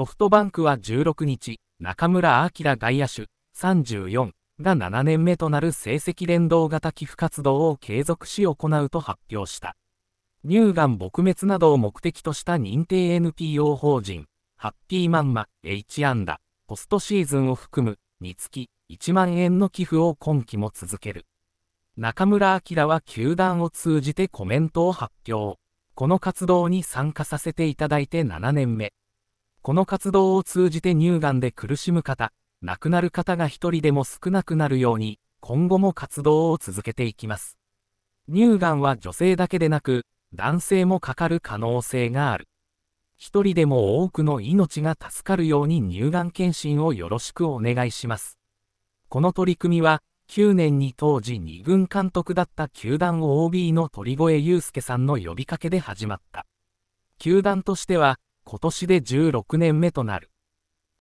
ソフトバンクは16日、中村晃外野手34が7年目となる成績連動型寄付活動を継続し行うと発表した。乳がん撲滅などを目的とした認定 NPO 法人、ハッピーマンマ、H アンダ、ポストシーズンを含む、につき1万円の寄付を今季も続ける。中村晃は球団を通じてコメントを発表。この活動に参加させていただいて7年目。この活動を通じて乳がんで苦しむ方、亡くなる方が一人でも少なくなるように、今後も活動を続けていきます。乳がんは女性だけでなく、男性もかかる可能性がある。一人でも多くの命が助かるように乳がん検診をよろしくお願いします。この取り組みは、9年に当時2軍監督だった球団 OB の鳥越祐介さんの呼びかけで始まった。球団としては、今年で16年目となる。